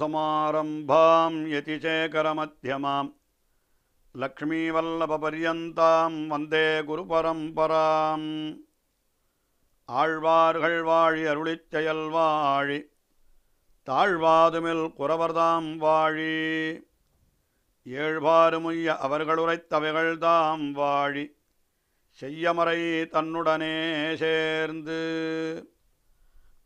சமாரம்பாம் यतिशेखरमध्यमां லக்ஷ்மீவல்லபபரியந்தாம் வந்தே குரு பரம்பராம் ஆழ்வார்கள் வாழி அருளிச்செயல் வாழி தாழ்வாதுமில் குறவர்தாம் வாழி ஏழ்வாறுமுய்ய அவர்களுரைத்தவைகள் தாம் வாழி செய்யமறை தன்னுடனே சேர்ந்து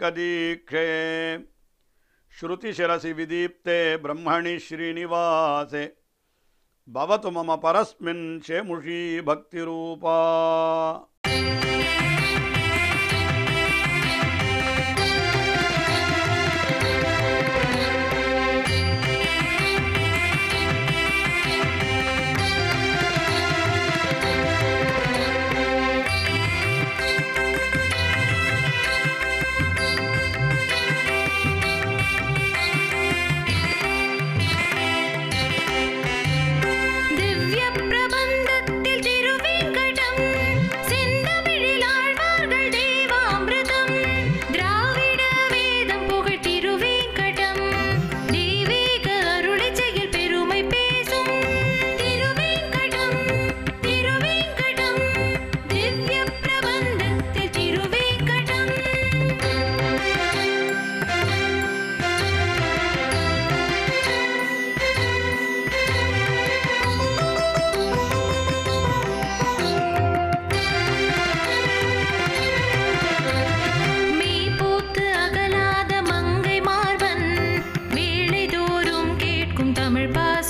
कदीक्षे श्रुतिशिरसि विदीप्ते ब्रह्मणि श्रीनिवासे भवतु मम परस्मिन् शेमुषी भक्तिरूपा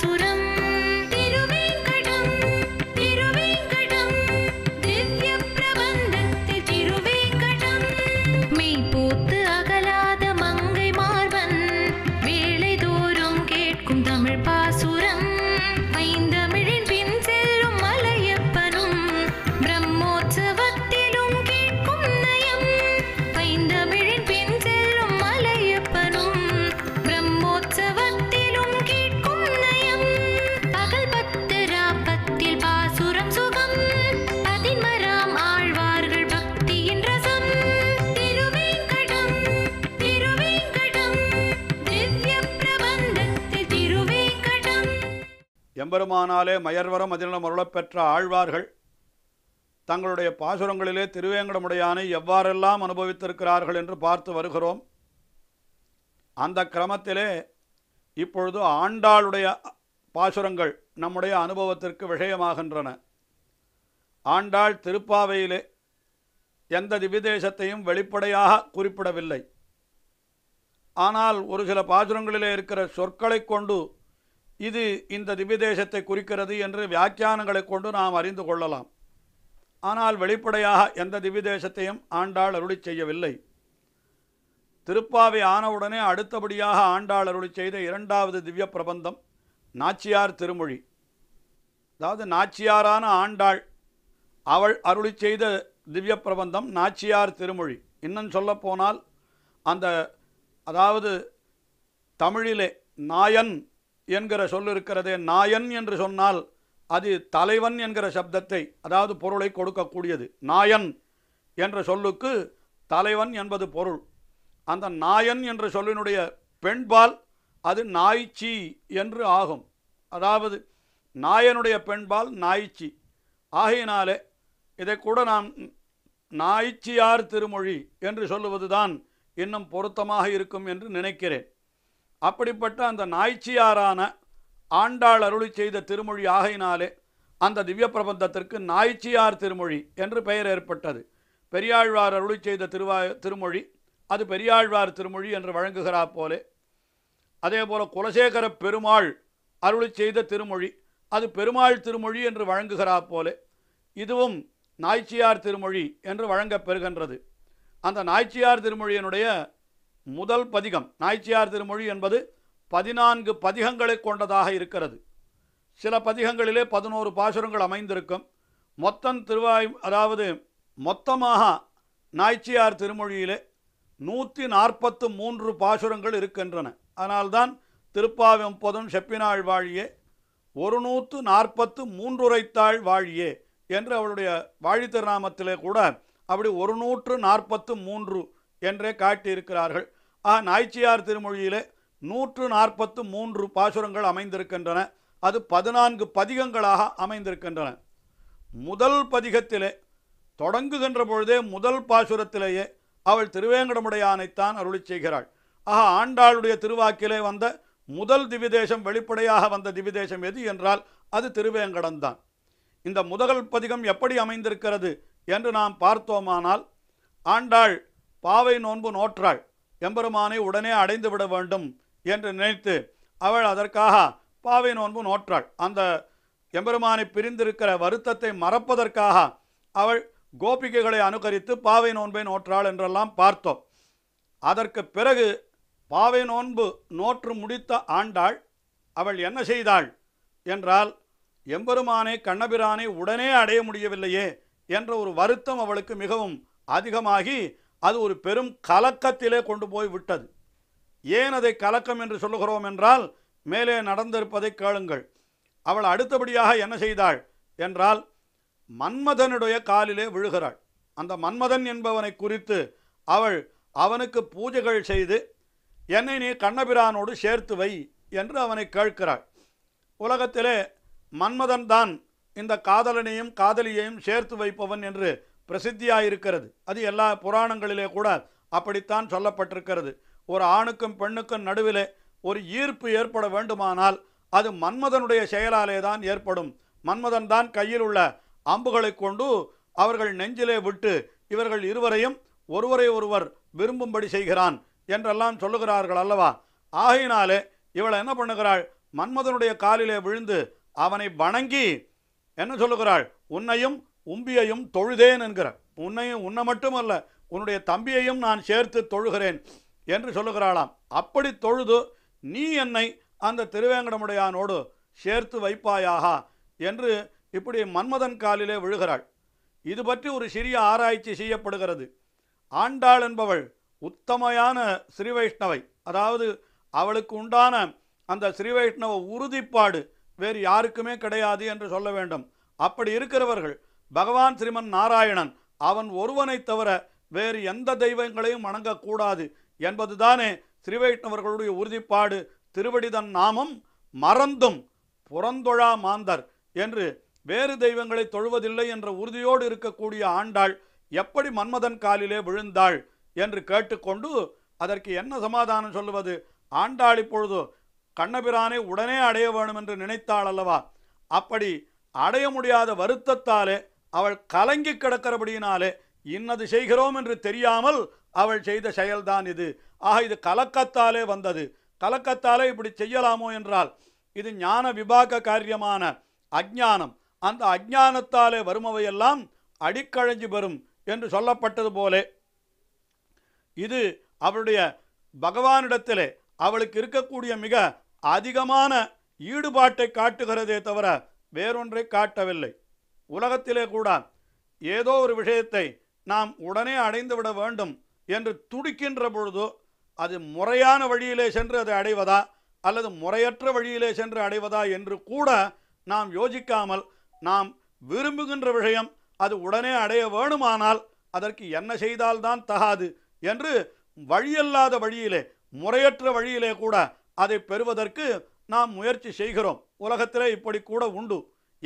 सुरम् எம்பெருமானாலே மயர்வரம் அதிலும் அருளப்பெற்ற ஆழ்வார்கள் தங்களுடைய பாசுரங்களிலே திருவேங்கடமுடையானை எவ்வாறெல்லாம் அனுபவித்திருக்கிறார்கள் என்று பார்த்து வருகிறோம் அந்த கிரமத்திலே இப்பொழுது ஆண்டாளுடைய பாசுரங்கள் நம்முடைய அனுபவத்திற்கு விஷயமாகின்றன ஆண்டாள் திருப்பாவையிலே எந்த திவிதேசத்தையும் வெளிப்படையாக குறிப்பிடவில்லை ஆனால் ஒரு சில பாசுரங்களிலே இருக்கிற சொற்களை கொண்டு இது இந்த திவ்யதேசத்தை குறிக்கிறது என்று வியாக்கியானங்களை கொண்டு நாம் அறிந்து கொள்ளலாம் ஆனால் வெளிப்படையாக எந்த திவ்யதேசத்தையும் ஆண்டாள் அருளி செய்யவில்லை திருப்பாவை ஆனவுடனே அடுத்தபடியாக ஆண்டாள் அருளி செய்த இரண்டாவது திவ்ய பிரபந்தம் நாச்சியார் திருமொழி அதாவது நாச்சியாரான ஆண்டாள் அவள் அருளி செய்த திவ்ய பிரபந்தம் நாச்சியார் திருமொழி இன்னும் சொல்லப்போனால் அந்த அதாவது தமிழிலே நாயன் என்கிற சொல் இருக்கிறதே நாயன் என்று சொன்னால் அது தலைவன் என்கிற சப்தத்தை அதாவது பொருளை கொடுக்கக்கூடியது நாயன் என்ற சொல்லுக்கு தலைவன் என்பது பொருள் அந்த நாயன் என்ற சொல்லினுடைய பெண்பால் அது நாய்ச்சி என்று ஆகும் அதாவது நாயனுடைய பெண்பால் நாய்ச்சி ஆகையினாலே இதை கூட நாம் நாய்ச்சியார் திருமொழி என்று சொல்லுவதுதான் இன்னும் பொருத்தமாக இருக்கும் என்று நினைக்கிறேன் அப்படிப்பட்ட அந்த நாய்ச்சியாரான ஆண்டாள் அருளி செய்த திருமொழி ஆகையினாலே அந்த திவ்ய பிரபந்தத்திற்கு நாய்ச்சியார் திருமொழி என்று பெயர் ஏற்பட்டது பெரியாழ்வார் அருளி செய்த திருவா திருமொழி அது பெரியாழ்வார் திருமொழி என்று வழங்குகிறா போலே அதே போல் குலசேகர பெருமாள் அருளி செய்த திருமொழி அது பெருமாள் திருமொழி என்று வழங்குகிறா போலே இதுவும் நாய்ச்சியார் திருமொழி என்று வழங்கப் பெறுகின்றது அந்த நாய்ச்சியார் திருமொழியினுடைய முதல் பதிகம் நாய்ச்சியார் திருமொழி என்பது பதினான்கு பதிகங்களை கொண்டதாக இருக்கிறது சில பதிகங்களிலே பதினோரு பாசுரங்கள் அமைந்திருக்கும் மொத்தம் திருவாய் அதாவது மொத்தமாக நாய்ச்சியார் திருமொழியிலே நூற்றி நாற்பத்து மூன்று பாசுரங்கள் இருக்கின்றன அதனால்தான் திருப்பாவெம்பதும் செப்பினாள் வாழியே ஒரு நூற்று நாற்பத்து மூன்றுரைத்தாள் வாழியே என்று அவளுடைய வாழித்திருநாமத்திலே கூட அப்படி ஒரு நூற்று நாற்பத்து மூன்று என்றே காட்டியிருக்கிறார்கள் ஆ நாய்ச்சியார் திருமொழியிலே நூற்று நாற்பத்து மூன்று பாசுரங்கள் அமைந்திருக்கின்றன அது பதினான்கு பதிகங்களாக அமைந்திருக்கின்றன முதல் பதிகத்திலே தொடங்குகின்ற பொழுதே முதல் பாசுரத்திலேயே அவள் திருவேங்கடமுடையானைத்தான் அருளி செய்கிறாள் ஆக ஆண்டாளுடைய திருவாக்கிலே வந்த முதல் திவிதேசம் வெளிப்படையாக வந்த திவிதேசம் எது என்றால் அது திருவேங்கடம்தான் இந்த முதல் பதிகம் எப்படி அமைந்திருக்கிறது என்று நாம் பார்த்தோமானால் ஆண்டாள் பாவை நோன்பு நோற்றாள் எம்பெருமானை உடனே அடைந்து விட வேண்டும் என்று நினைத்து அவள் அதற்காக பாவை நோன்பு நோற்றாள் அந்த எம்பெருமானை பிரிந்திருக்கிற வருத்தத்தை மறப்பதற்காக அவள் கோபிகைகளை அனுகரித்து பாவை நோன்பை நோற்றாள் என்றெல்லாம் பார்த்தோம் அதற்கு பிறகு பாவை நோன்பு நோற்று முடித்த ஆண்டாள் அவள் என்ன செய்தாள் என்றால் எம்பெருமானை கண்ணபிரானை உடனே அடைய முடியவில்லையே என்ற ஒரு வருத்தம் அவளுக்கு மிகவும் அதிகமாகி அது ஒரு பெரும் கலக்கத்திலே கொண்டு போய் விட்டது ஏன் அதை கலக்கம் என்று சொல்லுகிறோம் என்றால் மேலே நடந்திருப்பதை கேளுங்கள் அவள் அடுத்தபடியாக என்ன செய்தாள் என்றால் மன்மதனுடைய காலிலே விழுகிறாள் அந்த மன்மதன் என்பவனை குறித்து அவள் அவனுக்கு பூஜைகள் செய்து என்னை நீ கண்ணபிரானோடு சேர்த்து வை என்று அவனை கேட்கிறாள் உலகத்திலே மன்மதன் தான் இந்த காதலனையும் காதலியையும் சேர்த்து வைப்பவன் என்று பிரசித்தியாக இருக்கிறது அது எல்லா புராணங்களிலே கூட அப்படித்தான் சொல்லப்பட்டிருக்கிறது ஒரு ஆணுக்கும் பெண்ணுக்கும் நடுவிலே ஒரு ஈர்ப்பு ஏற்பட வேண்டுமானால் அது மன்மதனுடைய செயலாலே தான் ஏற்படும் மன்மதன் தான் கையில் உள்ள அம்புகளை கொண்டு அவர்கள் நெஞ்சிலே விட்டு இவர்கள் இருவரையும் ஒருவரை ஒருவர் விரும்பும்படி செய்கிறான் என்றெல்லாம் சொல்லுகிறார்கள் அல்லவா ஆகையினாலே இவள் என்ன பண்ணுகிறாள் மன்மதனுடைய காலிலே விழுந்து அவனை வணங்கி என்ன சொல்லுகிறாள் உன்னையும் உம்பியையும் தொழுதேன் என்கிறார் உன்னையும் உன்னை மட்டுமல்ல உன்னுடைய தம்பியையும் நான் சேர்த்து தொழுகிறேன் என்று சொல்லுகிறாளாம் அப்படி தொழுது நீ என்னை அந்த திருவேங்கடமுடையானோடு சேர்த்து வைப்பாயாக என்று இப்படி மன்மதன் காலிலே விழுகிறாள் இது பற்றி ஒரு சிறிய ஆராய்ச்சி செய்யப்படுகிறது ஆண்டாள் என்பவள் உத்தமையான ஸ்ரீ வைஷ்ணவை அதாவது அவளுக்கு உண்டான அந்த ஸ்ரீ வைஷ்ணவ உறுதிப்பாடு வேறு யாருக்குமே கிடையாது என்று சொல்ல வேண்டும் அப்படி இருக்கிறவர்கள் பகவான் ஸ்ரீமன் நாராயணன் அவன் ஒருவனை தவிர வேறு எந்த தெய்வங்களையும் வணங்கக்கூடாது என்பதுதானே ஸ்ரீவைஷ்ணவர்களுடைய உறுதிப்பாடு திருவடிதன் நாமம் மறந்தும் புறந்தொழா மாந்தர் என்று வேறு தெய்வங்களை தொழுவதில்லை என்ற உறுதியோடு இருக்கக்கூடிய ஆண்டாள் எப்படி மன்மதன் காலிலே விழுந்தாள் என்று கேட்டுக்கொண்டு அதற்கு என்ன சமாதானம் சொல்லுவது ஆண்டாள் இப்பொழுது கண்ணபிரானை உடனே அடைய வேணும் என்று நினைத்தாள் அல்லவா அப்படி அடைய முடியாத வருத்தத்தாலே அவள் கலங்கி கிடக்கிறபடியினாலே இன்னது செய்கிறோம் என்று தெரியாமல் அவள் செய்த செயல்தான் இது ஆக இது கலக்கத்தாலே வந்தது கலக்கத்தாலே இப்படி செய்யலாமோ என்றால் இது ஞான விபாக காரியமான அஜ்ஞானம் அந்த அஜ்ஞானத்தாலே வருமவையெல்லாம் அடிக்கழஞ்சு பெறும் என்று சொல்லப்பட்டது போலே இது அவளுடைய பகவானிடத்திலே அவளுக்கு இருக்கக்கூடிய மிக அதிகமான ஈடுபாட்டை காட்டுகிறதே தவிர வேறொன்றை காட்டவில்லை உலகத்திலே கூட ஏதோ ஒரு விஷயத்தை நாம் உடனே அடைந்துவிட வேண்டும் என்று துடிக்கின்ற பொழுது அது முறையான வழியிலே சென்று அதை அடைவதா அல்லது முறையற்ற வழியிலே சென்று அடைவதா என்று கூட நாம் யோசிக்காமல் நாம் விரும்புகின்ற விஷயம் அது உடனே அடைய வேணுமானால் அதற்கு என்ன செய்தால்தான் தகாது என்று வழியல்லாத வழியிலே முறையற்ற வழியிலே கூட அதை பெறுவதற்கு நாம் முயற்சி செய்கிறோம் உலகத்திலே இப்படி கூட உண்டு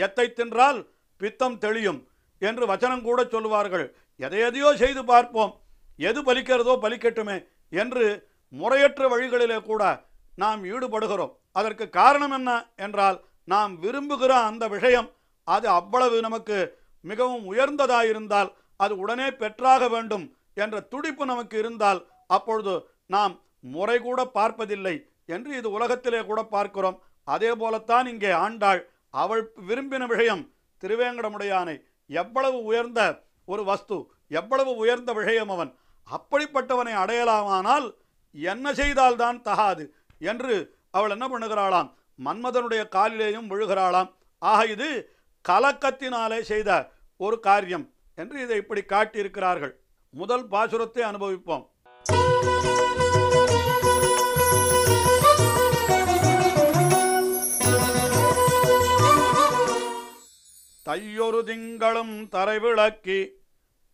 எத்தை தின்றால் பித்தம் தெளியும் என்று வச்சனம் கூட சொல்லுவார்கள் எதை எதையோ செய்து பார்ப்போம் எது பலிக்கிறதோ பலிக்கட்டுமே என்று முறையற்ற வழிகளிலே கூட நாம் ஈடுபடுகிறோம் அதற்கு காரணம் என்ன என்றால் நாம் விரும்புகிற அந்த விஷயம் அது அவ்வளவு நமக்கு மிகவும் உயர்ந்ததாயிருந்தால் அது உடனே பெற்றாக வேண்டும் என்ற துடிப்பு நமக்கு இருந்தால் அப்பொழுது நாம் முறை கூட பார்ப்பதில்லை என்று இது உலகத்திலே கூட பார்க்கிறோம் அதே போலத்தான் இங்கே ஆண்டாள் அவள் விரும்பின விஷயம் திருவேங்கடமுடையானை எவ்வளவு உயர்ந்த ஒரு வஸ்து எவ்வளவு உயர்ந்த விஷயம் அவன் அப்படிப்பட்டவனை அடையலாமானால் என்ன செய்தால்தான் தகாது என்று அவள் என்ன பண்ணுகிறாளாம் மன்மதனுடைய காலிலேயும் விழுகிறாளாம் ஆக இது கலக்கத்தினாலே செய்த ஒரு காரியம் என்று இதை இப்படி காட்டியிருக்கிறார்கள் முதல் பாசுரத்தை அனுபவிப்போம் தையொரு திங்களும் தரைவிளக்கி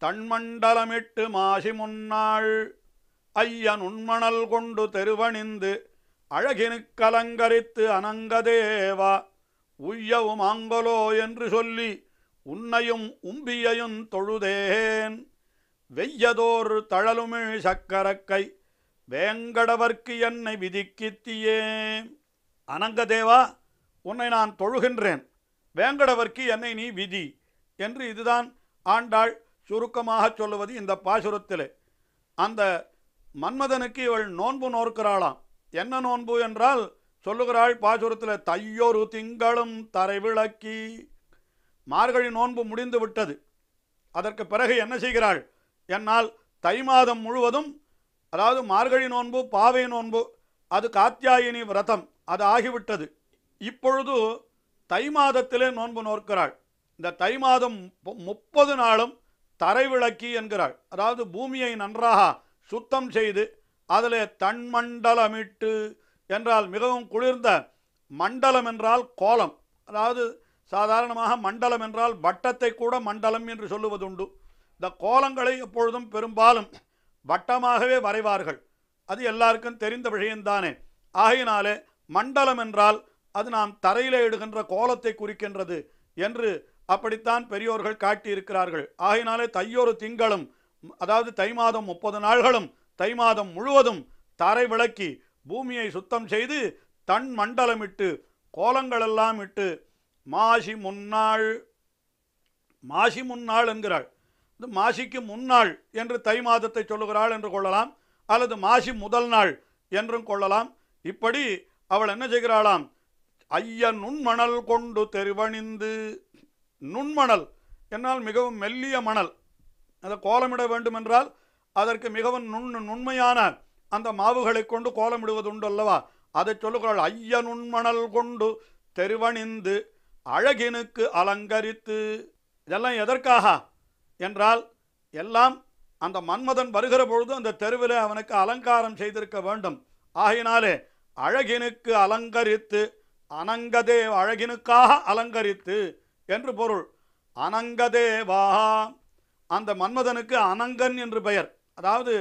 தன்மண்டலமிட்டு மாசி முன்னாள் ஐயன் உண்மணல் கொண்டு தெருவணிந்து அழகினு கலங்கரித்து அனங்கதேவா உய்யவும் ஆங்கலோ என்று சொல்லி உன்னையும் உம்பியையும் தொழுதேன் வெய்யதோர் தழலுமிழ் சக்கரக்கை வேங்கடவர்க்கு என்னை விதிக்கித்தியே அனங்கதேவா உன்னை நான் தொழுகின்றேன் வேங்கடவர்க்கு என்னை நீ விதி என்று இதுதான் ஆண்டாள் சுருக்கமாக சொல்லுவது இந்த பாசுரத்தில் அந்த மன்மதனுக்கு இவள் நோன்பு நோக்கிறாளாம் என்ன நோன்பு என்றால் சொல்லுகிறாள் பாசுரத்தில் தையொரு திங்களும் தரை விளக்கி மார்கழி நோன்பு முடிந்து விட்டது அதற்கு பிறகு என்ன செய்கிறாள் என்னால் தை மாதம் முழுவதும் அதாவது மார்கழி நோன்பு பாவை நோன்பு அது காத்தியாயினி விரதம் அது ஆகிவிட்டது இப்பொழுது தை மாதத்திலே நோன்பு நோக்கிறாள் இந்த தை மாதம் முப்பது நாளும் தரை விளக்கி என்கிறாள் அதாவது பூமியை நன்றாக சுத்தம் செய்து அதில் தன்மண்டலமிட்டு என்றால் மிகவும் குளிர்ந்த மண்டலம் என்றால் கோலம் அதாவது சாதாரணமாக மண்டலம் என்றால் வட்டத்தை கூட மண்டலம் என்று சொல்லுவதுண்டு இந்த கோலங்களை எப்பொழுதும் பெரும்பாலும் வட்டமாகவே வரைவார்கள் அது எல்லாருக்கும் தெரிந்த விஷயம்தானே ஆகையினாலே மண்டலம் என்றால் அது நாம் தரையில இடுகின்ற கோலத்தை குறிக்கின்றது என்று அப்படித்தான் பெரியோர்கள் காட்டியிருக்கிறார்கள் ஆகையினாலே தையொரு திங்களும் அதாவது தை மாதம் முப்பது நாள்களும் தை மாதம் முழுவதும் தரை விளக்கி பூமியை சுத்தம் செய்து தன் மண்டலமிட்டு கோலங்களெல்லாம் இட்டு மாசி முன்னாள் மாசி முன்னாள் என்கிறாள் இது மாசிக்கு முன்னாள் என்று தை மாதத்தை சொல்லுகிறாள் என்று கொள்ளலாம் அல்லது மாசி முதல் நாள் என்றும் கொள்ளலாம் இப்படி அவள் என்ன செய்கிறாளாம் ஐய நுண்மணல் கொண்டு தெருவணிந்து நுண்மணல் என்னால் மிகவும் மெல்லிய மணல் அதை கோலமிட வேண்டுமென்றால் அதற்கு மிகவும் நுண் நுண்மையான அந்த மாவுகளை கொண்டு கோலமிடுவதுண்டு அல்லவா அதை சொல்லுகிறாள் ஐய நுண்மணல் கொண்டு தெருவணிந்து அழகினுக்கு அலங்கரித்து இதெல்லாம் எதற்காக என்றால் எல்லாம் அந்த மன்மதன் வருகிற பொழுது அந்த தெருவில் அவனுக்கு அலங்காரம் செய்திருக்க வேண்டும் ஆகினாலே அழகினுக்கு அலங்கரித்து அனங்கதேவ அழகினுக்காக அலங்கரித்து என்று பொருள் அனங்கதேவா அந்த மன்மதனுக்கு அனங்கன் என்று பெயர் அதாவது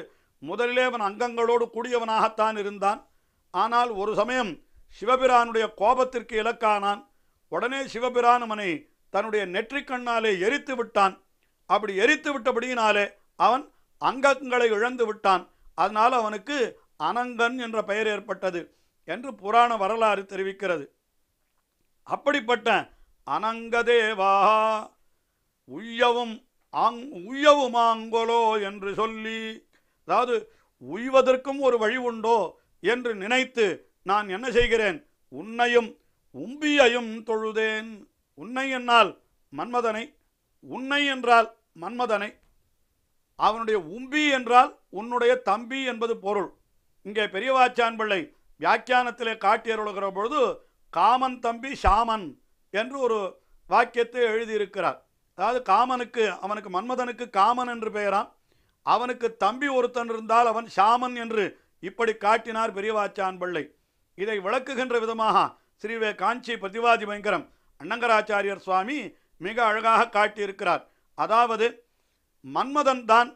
முதலிலே அவன் அங்கங்களோடு கூடியவனாகத்தான் இருந்தான் ஆனால் ஒரு சமயம் சிவபிரானுடைய கோபத்திற்கு இலக்கானான் உடனே சிவபிரான் அவனை தன்னுடைய நெற்றிக்கண்ணாலே எரித்து விட்டான் அப்படி எரித்து விட்டபடியினாலே அவன் அங்கங்களை இழந்து விட்டான் அதனால் அவனுக்கு அனங்கன் என்ற பெயர் ஏற்பட்டது என்று புராண வரலாறு தெரிவிக்கிறது அப்படிப்பட்ட அனங்கதேவா உய்யவும் ஆங் உய்யவுமாங்கொலோ என்று சொல்லி அதாவது உய்வதற்கும் ஒரு வழி உண்டோ என்று நினைத்து நான் என்ன செய்கிறேன் உன்னையும் உம்பியையும் தொழுதேன் உன்னை என்னால் மன்மதனை உன்னை என்றால் மன்மதனை அவனுடைய உம்பி என்றால் உன்னுடைய தம்பி என்பது பொருள் இங்கே பெரியவாச்சான் பிள்ளை வியாக்கியானத்திலே காட்டியருளுகிற பொழுது காமன் தம்பி ஷாமன் என்று ஒரு வாக்கியத்தை எழுதியிருக்கிறார் அதாவது காமனுக்கு அவனுக்கு மன்மதனுக்கு காமன் என்று பெயராம் அவனுக்கு தம்பி ஒருத்தன் இருந்தால் அவன் ஷாமன் என்று இப்படி காட்டினார் பெரியவாச்சான் பிள்ளை இதை விளக்குகின்ற விதமாக ஸ்ரீவே காஞ்சி பிரதிவாதி பயங்கரம் அண்ணங்கராச்சாரியர் சுவாமி மிக அழகாக காட்டியிருக்கிறார் அதாவது மன்மதன் தான்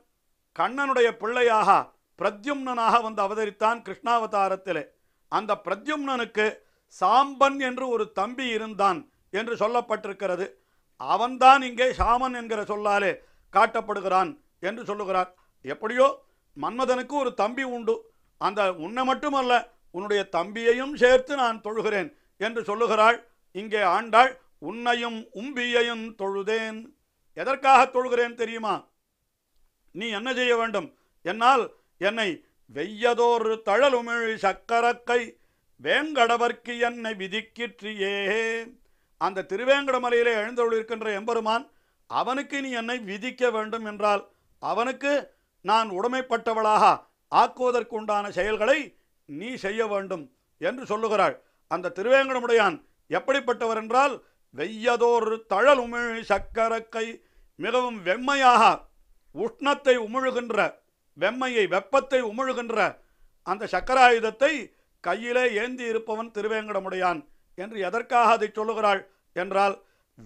கண்ணனுடைய பிள்ளையாக பிரத்யும்னனாக வந்து அவதரித்தான் கிருஷ்ணாவதாரத்திலே அந்த பிரத்யும்னனுக்கு சாம்பன் என்று ஒரு தம்பி இருந்தான் என்று சொல்லப்பட்டிருக்கிறது அவன்தான் இங்கே சாமன் என்கிற சொல்லாலே காட்டப்படுகிறான் என்று சொல்லுகிறார் எப்படியோ மன்மதனுக்கு ஒரு தம்பி உண்டு அந்த உன்னை மட்டுமல்ல உன்னுடைய தம்பியையும் சேர்த்து நான் தொழுகிறேன் என்று சொல்லுகிறாள் இங்கே ஆண்டாள் உன்னையும் உம்பியையும் தொழுதேன் எதற்காக தொழுகிறேன் தெரியுமா நீ என்ன செய்ய வேண்டும் என்னால் என்னை வெய்யதோர் தழல் உமிழி சக்கரக்கை வேங்கடவர்க்கு என்னை விதிக்கிற்றியே அந்த திருவேங்கடமலையிலே இருக்கின்ற எம்பெருமான் அவனுக்கு நீ என்னை விதிக்க வேண்டும் என்றால் அவனுக்கு நான் உடைமைப்பட்டவளாக ஆக்குவதற்குண்டான செயல்களை நீ செய்ய வேண்டும் என்று சொல்லுகிறாள் அந்த திருவேங்கடமுடையான் எப்படிப்பட்டவர் என்றால் வெய்யதோர் தழல் உமிழ் சக்கரக்கை மிகவும் வெம்மையாக உஷ்ணத்தை உமிழுகின்ற வெம்மையை வெப்பத்தை உமிழுகின்ற அந்த சக்கராயுதத்தை கையிலே ஏந்தி இருப்பவன் திருவேங்கடமுடையான் என்று எதற்காக அதை சொல்லுகிறாள் என்றால்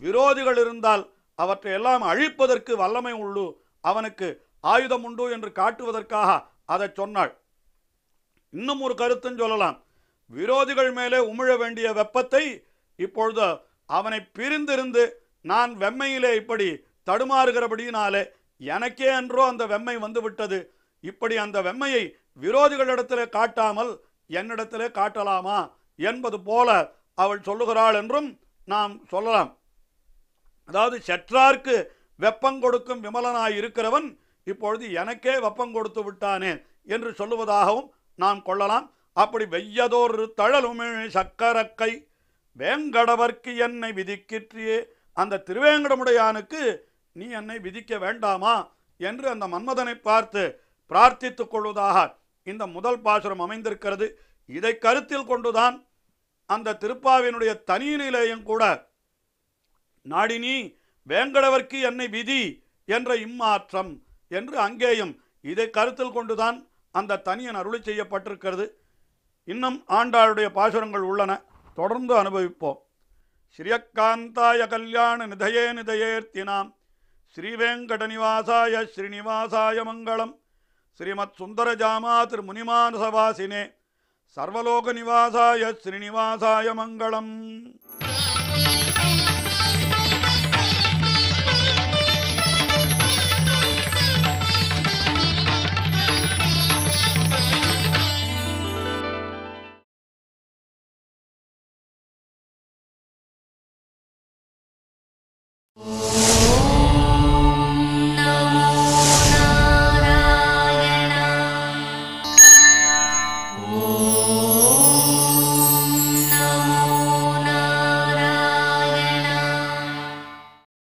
விரோதிகள் இருந்தால் அவற்றை எல்லாம் அழிப்பதற்கு வல்லமை உள்ளு அவனுக்கு ஆயுதம் உண்டு என்று காட்டுவதற்காக அதை சொன்னாள் இன்னும் ஒரு கருத்தும் சொல்லலாம் விரோதிகள் மேலே உமிழ வேண்டிய வெப்பத்தை இப்பொழுது அவனை பிரிந்திருந்து நான் வெம்மையிலே இப்படி தடுமாறுகிறபடியினாலே எனக்கே என்றோ அந்த வெம்மை வந்துவிட்டது இப்படி அந்த வெம்மையை விரோதிகளிடத்தில் காட்டாமல் என்னிடத்திலே காட்டலாமா என்பது போல அவள் சொல்லுகிறாள் என்றும் நாம் சொல்லலாம் அதாவது செற்றார்க்கு வெப்பம் கொடுக்கும் விமலனாய் இருக்கிறவன் இப்பொழுது எனக்கே வெப்பம் கொடுத்து விட்டானே என்று சொல்லுவதாகவும் நாம் கொள்ளலாம் அப்படி வெய்யதோர் தழலுமே சக்கரக்கை வேங்கடவர்க்கு என்னை விதிக்கிற்றியே அந்த திருவேங்கடமுடையானுக்கு நீ என்னை விதிக்க வேண்டாமா என்று அந்த மன்மதனை பார்த்து பிரார்த்தித்துக் கொள்வதாக இந்த முதல் பாசுரம் அமைந்திருக்கிறது இதை கருத்தில் கொண்டுதான் அந்த திருப்பாவினுடைய நிலையம் கூட நாடினி வேங்கடவர்க்கு என்னை விதி என்ற இம்மாற்றம் என்று அங்கேயும் இதை கருத்தில் கொண்டுதான் அந்த தனியன் அருளி செய்யப்பட்டிருக்கிறது இன்னும் ஆண்டாளுடைய பாசுரங்கள் உள்ளன தொடர்ந்து அனுபவிப்போம் ஸ்ரீயக்காந்தாய கல்யாண நிதயே நிதயேர்த்தினாம் ஸ்ரீவேங்கட நிவாசாய ஸ்ரீனிவாசாய மங்களம் ஸ்ரீமத் சுந்தர ஜாமா திரு முனிமானசவாசினே சர்வலோக நிவாசாய ஸ்ரீனிவாசாய மங்களம்